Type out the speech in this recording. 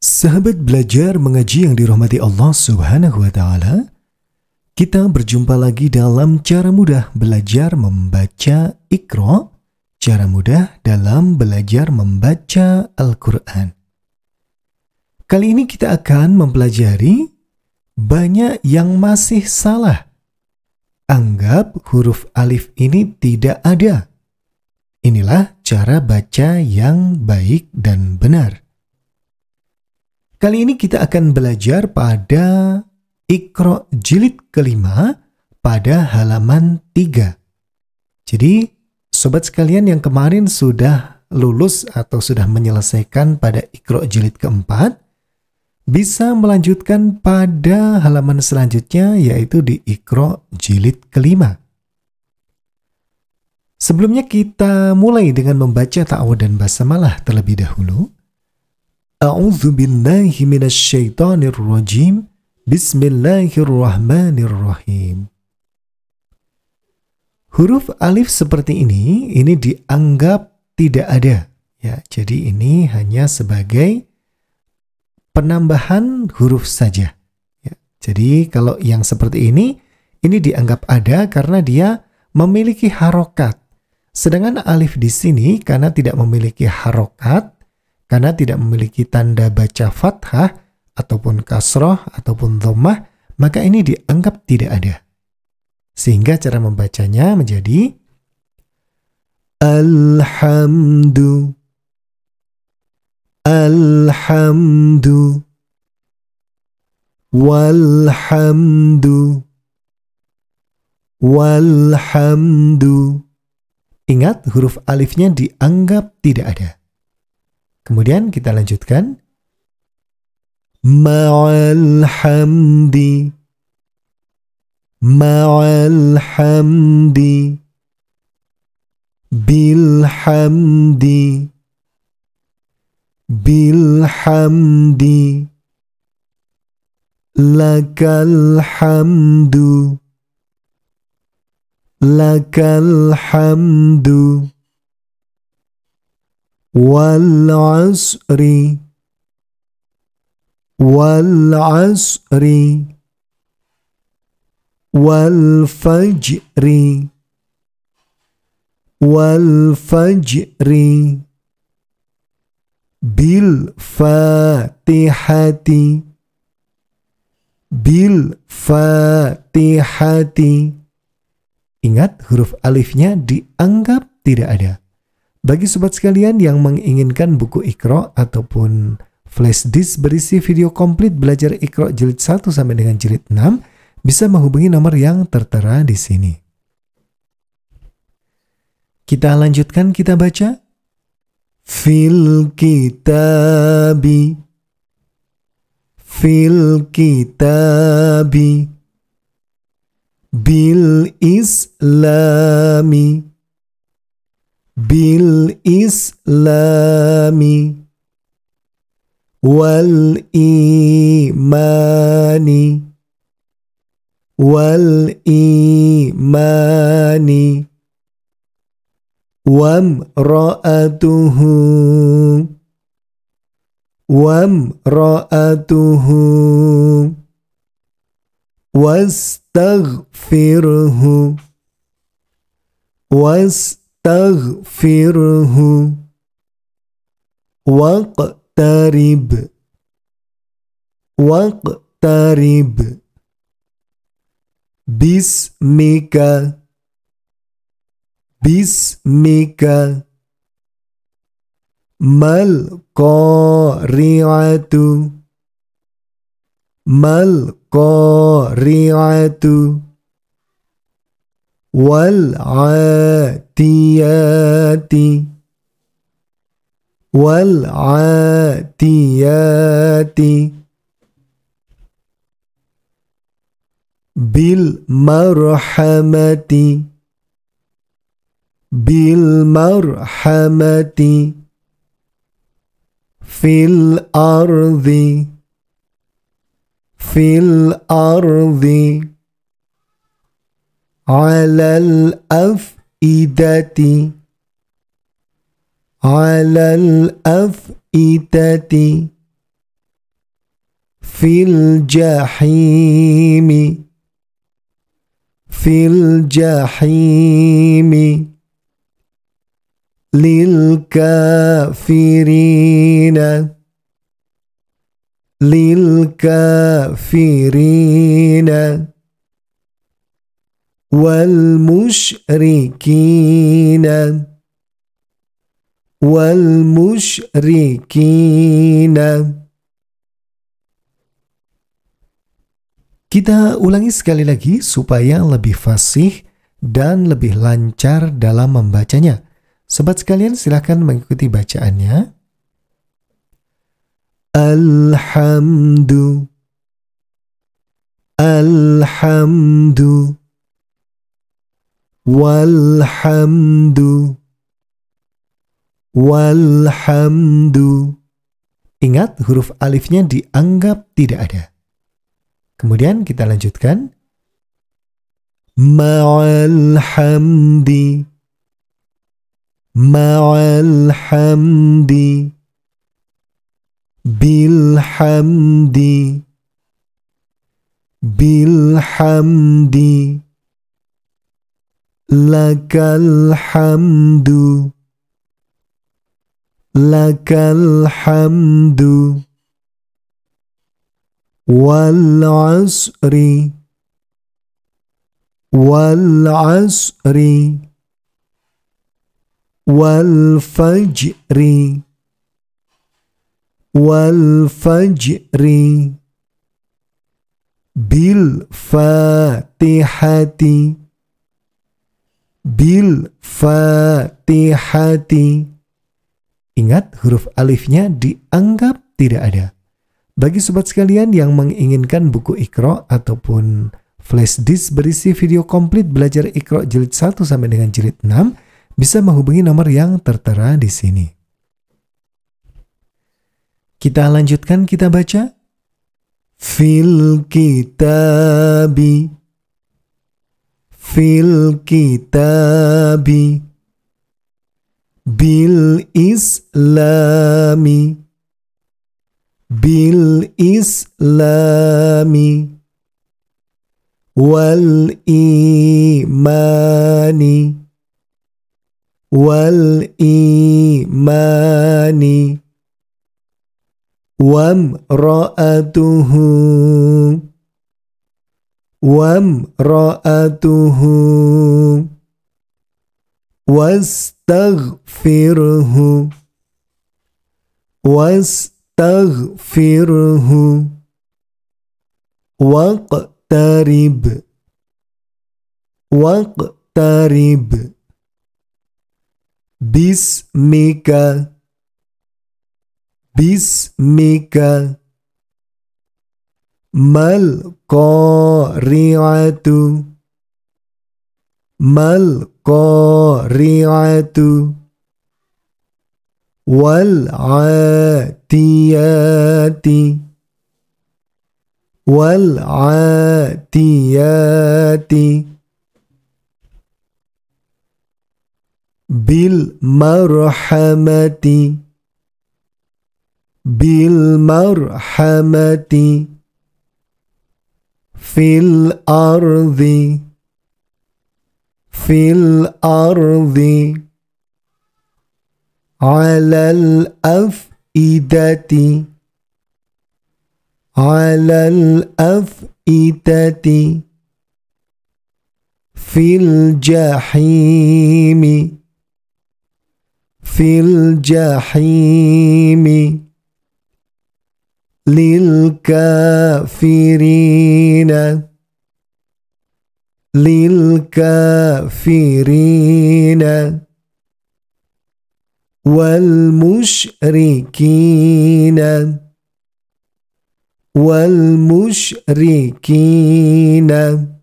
Sahabat belajar mengaji yang dirahmati Allah Subhanahu wa taala, kita berjumpa lagi dalam cara mudah belajar membaca Iqra, cara mudah dalam belajar membaca Al-Qur'an. Kali ini kita akan mempelajari banyak yang masih salah. Anggap huruf alif ini tidak ada. Inilah cara baca yang baik dan benar. Kali ini kita akan belajar pada Ikro jilid kelima pada halaman tiga. Jadi, sobat sekalian yang kemarin sudah lulus atau sudah menyelesaikan pada Ikro jilid keempat, bisa melanjutkan pada halaman selanjutnya yaitu di Ikro jilid kelima. Sebelumnya kita mulai dengan membaca ta'awud dan basamalah terlebih dahulu. الرجيم بسم الله rajim. الرحيم Huruf alif seperti ini ini dianggap tidak ada. Ya, jadi ini hanya sebagai penambahan huruf saja. Ya, jadi kalau yang seperti ini ini dianggap ada karena dia memiliki harokat. Sedangkan alif di sini karena tidak memiliki harokat, karena tidak memiliki tanda baca fathah ataupun kasroh ataupun dhammah, maka ini dianggap tidak ada. Sehingga cara membacanya menjadi Alhamdu Alhamdu Walhamdu Walhamdu Ingat huruf alifnya dianggap tidak ada. Kemudian kita lanjutkan. Ma'al hamdi. Ma'al hamdi. Bil hamdi. Bil hamdi. Lakal hamdu. Lakal hamdu. والعصر والعصر والفجر والفجر بالفاتحة بالفاتحة Ingat huruf alifnya dianggap tidak ada. Bagi sobat sekalian yang menginginkan buku Iqra ataupun flash disk berisi video komplit belajar Iqra jilid 1 sampai dengan jilid 6 bisa menghubungi nomor yang tertera di sini. Kita lanjutkan kita baca. Fil kitabi Fil kitabi Bil islami بالإسلام والإيمان والإيمان وامرأته وامرأته واستغفره واستغفره فاستغفره واقترب واقترب باسمك باسمك ما القارعة ما القارعة والعاتيات والعاتيات بالمرحمة بالمرحمة في الأرض في الأرض على الأفئدة على الأفئدة في الجحيم في الجحيم للكافرين للكافرين والمشركين والمشركين Kita ulangi sekali lagi supaya lebih fasih dan lebih lancar dalam membacanya. Sobat sekalian silahkan mengikuti bacaannya. Alhamdulillah. Alhamdulillah walhamdu walhamdu Ingat huruf alifnya dianggap tidak ada. Kemudian kita lanjutkan ma'al hamdi bilhamdi, bilhamdi. لك الحمد لك الحمد والعسر والعسر والفجر والفجر بالفاتحه bil fatihati. Ingat huruf alifnya dianggap tidak ada. Bagi sobat sekalian yang menginginkan buku Iqra ataupun flash disk berisi video komplit belajar Iqra jilid 1 sampai dengan jilid 6 bisa menghubungi nomor yang tertera di sini. Kita lanjutkan kita baca fil kitabi fil kitabi bil islami bil islami wal imani wal imani ra'atuhu وامرأته واستغفره واستغفره واقترب واقترب باسمك باسمك ما القارعة ما القارعة والعاتيات والعاتيات بالمرحمة بالمرحمة في الأرض في الأرض على الأفئدة على الأفئدة في الجحيم في الجحيم للكافرين للكافرين والمشركين والمشركين